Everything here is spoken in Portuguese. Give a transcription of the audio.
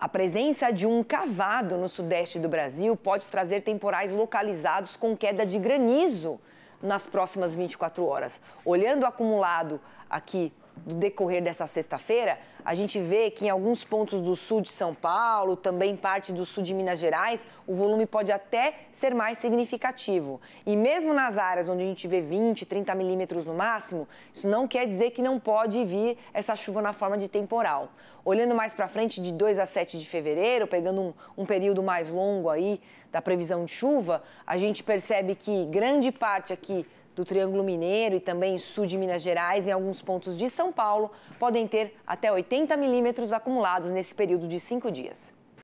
A presença de um cavado no sudeste do Brasil pode trazer temporais localizados com queda de granizo nas próximas 24 horas. Olhando o acumulado aqui do decorrer dessa sexta-feira, a gente vê que em alguns pontos do sul de São Paulo, também parte do sul de Minas Gerais, o volume pode até ser mais significativo. E mesmo nas áreas onde a gente vê 20, 30 milímetros no máximo, isso não quer dizer que não pode vir essa chuva na forma de temporal. Olhando mais para frente, de 2 a 7 de fevereiro, pegando um, um período mais longo aí da previsão de chuva, a gente percebe que grande parte aqui do Triângulo Mineiro e também sul de Minas Gerais em alguns pontos de São Paulo podem ter até 80 milímetros acumulados nesse período de cinco dias.